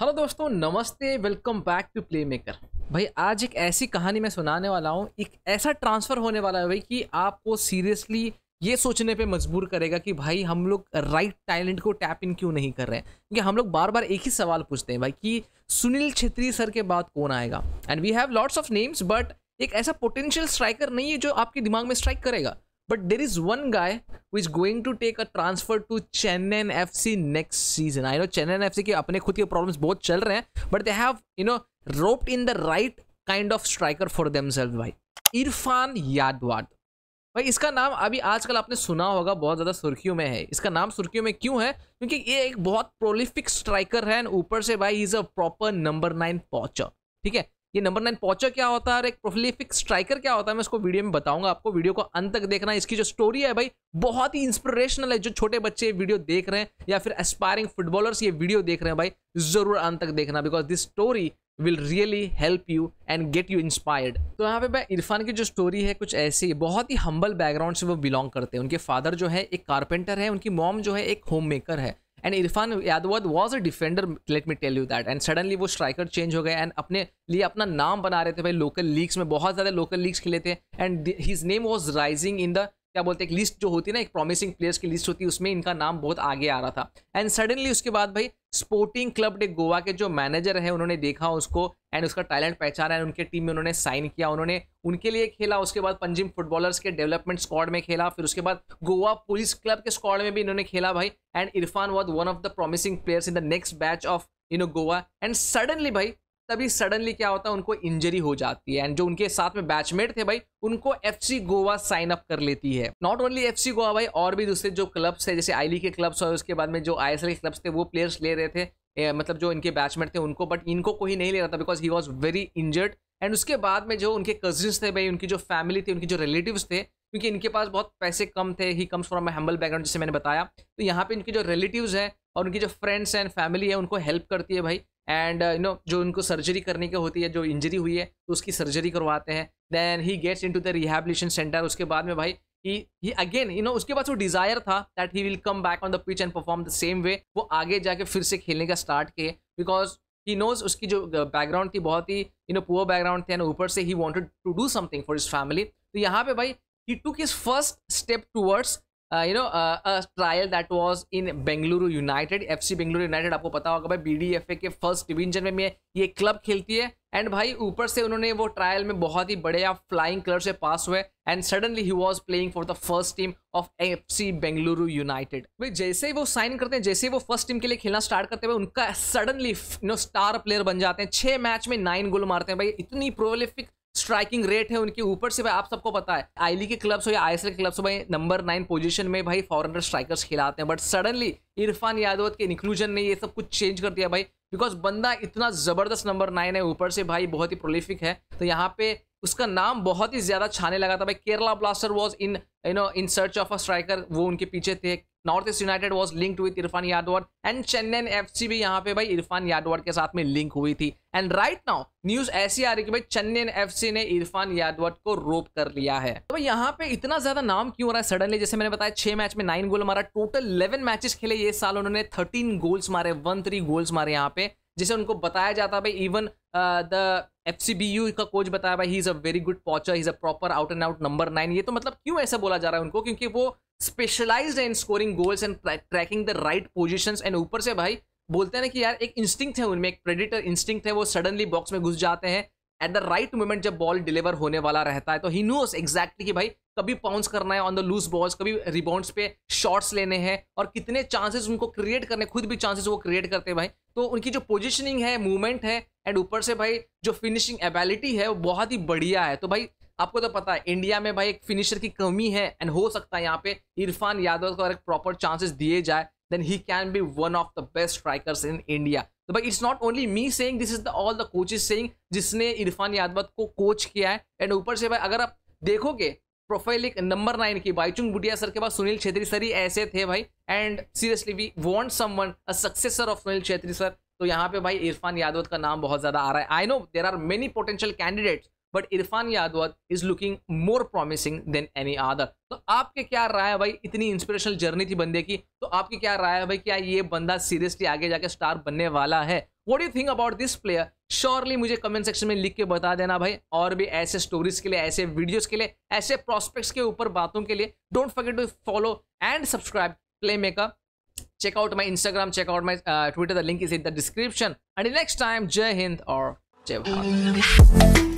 Hello दोस्तों नमस्ते welcome back to playmaker भाई आज एक ऐसी कहानी मैं सुनाने वाला हूँ एक ऐसा ट्रांसफ़र होने वाला है भाई कि आपको सीरियसली ये सोचने पे मजबूर करेगा कि भाई हम लोग राइट टैलेंट को टैप इन क्यों नहीं कर रहे हैं क्योंकि हम लोग बार बार एक ही सवाल पूछते हैं भाई कि सुनील छेत्री सर के बाद कौन आएगा and we have lots of names but एक ऐसा पोटेंशियल स्ट्राइकर नहीं है जो आपके दिमाग में स्ट्राइक करेगा But there is one guy who is going to take a transfer to Chennai FC next season. I know Chennai FC के अपने खुद के problems बहुत चल रहे हैं but they have you know roped in the right kind of striker for themselves भाई इरफान यादवाद भाई इसका नाम अभी आजकल आपने सुना होगा बहुत ज़्यादा सुर्खियों में है इसका नाम सुर्खियों में क्यों है क्योंकि ये एक बहुत प्रोलिफिक स्ट्राइकर है ऊपर से भाई is a proper number nine poacher ठीक है ये नंबर नाइन पॉचर क्या होता है और एक प्रोफिलिफिक स्ट्राइकर क्या होता है मैं उसको वीडियो में बताऊंगा आपको वीडियो को अंत तक देखना इसकी जो स्टोरी है भाई बहुत ही इंस्पिरेशनल है जो छोटे बच्चे वीडियो देख रहे हैं या फिर एस्पायरिंग फुटबॉलर्स ये वीडियो देख रहे हैं भाई जरूर अंत तक देखना because this story will really help you and get you inspired तो यहाँ पे भाई इरफान की जो स्टोरी है कुछ ऐसी बहुत ही हम्बल बैकग्राउंड से वो बिलोंग करते हैं उनके फादर जो है एक कारपेंटर है उनकी मॉम जो है एक होम मेकर है and Irfan Yadav was a defender let me tell you that and suddenly वो स्ट्राइकर चेंज हो गए एंड अपने लिए अपना नाम बना रहे थे भाई लोकल लीग्स में बहुत ज़्यादा लोकल लीग्स खेले थे and his name was rising in the क्या बोलते हैं एक लिस्ट जो होती है ना एक प्रॉमिसिंग प्लेयर्स की लिस्ट होती है उसमें इनका नाम बहुत आगे आ रहा था एंड सडनली उसके बाद भाई स्पोर्टिंग क्लब डे गोवा के जो मैनेजर हैं उन्होंने देखा उसको एंड उसका टैलेंट पहचाना है उनके टीम में उन्होंने साइन किया उन्होंने उनके लिए खेला उसके बाद पंजिम फुटबॉलर्स के डेवलपमेंट स्क्वाड में खेला फिर उसके बाद गोवा पुलिस क्लब के स्क्वाड में भी इन्होंने खेला भाई and Irfan was one of the promising players in the next batch of you know Goa and suddenly भाई तभी सडनली क्या होता है उनको इंजरी हो जाती है एंड जो उनके साथ में बैचमेट थे भाई उनको एफसी गोवा साइन अप कर लेती है नॉट ओनली एफसी गोवा भाई और भी दूसरे जो क्लब्स है जैसे आई लीग के क्लब्स और उसके बाद में जो आई के क्लब्स थे वो प्लेयर्स ले रहे थे ए, मतलब जो इनके बैचमेट थे उनको बट इनको कोई नहीं ले रहा था because he was very injured and उसके बाद में जो उनके कजिन्स थे भाई उनकी जो फैमिली थी उनके जो रिलेटिव थे क्योंकि इनके पास बहुत पैसे कम थे he comes from humble background जैसे मैंने बताया तो यहाँ पे इनके जो रिलेटिव्स हैं और उनकी जो फ्रेंड्स एंड फैमिली है उनको हेल्प करती है भाई एंड यू नो जो उनको सर्जरी करने की होती है जो इंजरी हुई है तो उसकी सर्जरी करवाते हैं then he gets into the rehabilitation centre उसके बाद में भाई ही अगेन यू नो उसके बाद वो डिजायर था that he will come back on the pitch and perform the same way वो आगे जाके फिर से खेलने का स्टार्ट किए बिकॉज ही नोज उसकी जो बैकग्राउंड uh, थी बहुत ही यू नो पुअर बैकग्राउंड थी एंड ऊपर से he wanted to do something for his family तो यहाँ पे भाई he took his first step towards uh, you know uh, a trial that was in Bengaluru United FC Bengaluru United आपको पता होगा भाई बीडीएफए के फर्स्ट डिवीजन में ये क्लब खेलती है एंड भाई ऊपर से उन्होंने वो ट्रायल में बहुत ही बड़े या फ्लाइंग कलर से पास हुए and suddenly he was playing for the first team of F C Bengaluru United भाई जैसे ही वो साइन करते हैं जैसे ही वो फर्स्ट टीम के लिए खेलना स्टार्ट करते हैं उनका सडनली नो स्टार प्लेयर बन जाते हैं छः मैच में नाइन गोल मारते हैं भाई इतनी प्रोलिफिक स्ट्राइकिंग रेट है उनके ऊपर से भाई आप सबको पता है आई के क्लब्स हो या आई के क्लब्स हो भाई नंबर नाइन पोजीशन में भाई फॉरनर स्ट्राइकर्स खिलाते हैं बट सडनली इरफान यादव के इंक्लूजन ने ये सब कुछ चेंज कर दिया भाई बिकॉज बंदा इतना ज़बरदस्त नंबर नाइन है ऊपर से भाई बहुत ही प्रोलिफिक है तो यहाँ पे उसका नाम बहुत ही ज़्यादा छाने लगा था भाई Kerala Blaster was in you know in search of a striker वो उनके पीछे थे North East United was linked with Irfan Yadav and Chennai F C भी यहाँ पे भाई इरफान यादव के साथ में लिंक हुई थी एंड राइट नाउ न्यूज ऐसी आ रही कि भाई चेन्नई एफ ने इरफान यादव को रोप कर लिया है तो भाई यहाँ पे इतना ज्यादा नाम क्यों हो रहा है सडनली जैसे मैंने बताया छह मैच में नाइन गोल मारा टोटल इलेवन मैचेस खेले ये साल उन्होंने थर्टीन गोल्स मारे वन थ्री गोल्स मारे यहाँ पे जिसे उनको बताया जाता भाई even the F C B U का कोच बताया भाई he is a very good poacher is a proper out and out number nine ये तो मतलब क्यों ऐसा बोला जा रहा है उनको क्योंकि वो स्पेशलाइज है in scoring goals and tracking the right position एंड ऊपर से भाई बोलते हैं ना कि यार एक इंस्टिंक्ट है उनमें एक प्रेडिटर इंस्टिंक्ट है वो सडनली बॉक्स में घुस जाते हैं एट द राइट मोमेंट जब बॉल डिलीवर होने वाला रहता है तो ही नोस एग्जैक्टली कि भाई कभी पाउंस करना है ऑन द लूज बॉल्स कभी रिबाउंड्स पे शॉट्स लेने हैं और कितने चांसेस उनको क्रिएट करने खुद भी चांसेस वो क्रिएट करते हैं भाई तो उनकी जो पोजिशनिंग है मूवमेंट है एंड ऊपर से भाई जो फिनिशिंग एबिलिटी है वो बहुत ही बढ़िया है तो भाई आपको तो पता है इंडिया में भाई एक फिनिशर की कमी है एंड हो सकता है यहाँ पे इरफान यादव को अगर प्रॉपर चांसेस दिए जाए then he can be one of the best strikers in India तो भाई it's not only me saying this is the all the coaches saying जिसने इरफान यादव को कोच किया है एंड ऊपर से भाई अगर आप देखोगे प्रोफाइल एक नंबर नाइन की बाईचुंग बुडिया सर के बाद सुनील छेत्री सर ही ऐसे थे भाई and seriously we want someone a successor of Sunil Chhetri sir तो यहाँ पे भाई इरफान यादव का नाम बहुत ज़्यादा आ रहा है I know there are many potential candidates but Irfan Yadav is looking more promising than any other तो आपके क्या राय है भाई इतनी इंस्पिरेशनल जर्नी थी बंदे की तो आपकी क्या राय है भाई क्या ये बंदा सीरियसली आगे जाके स्टार बनने वाला है what you think about this player surely मुझे कमेंट सेक्शन में लिख के बता देना भाई और भी ऐसे स्टोरीज के लिए ऐसे वीडियोस के लिए ऐसे प्रॉस्पेक्ट्स के ऊपर बातों के लिए don't forget to follow and subscribe play makeup check out my Instagram, check out my uh, Twitter. The link is in the description. Until next time, Jai Hind or Jai Bharat.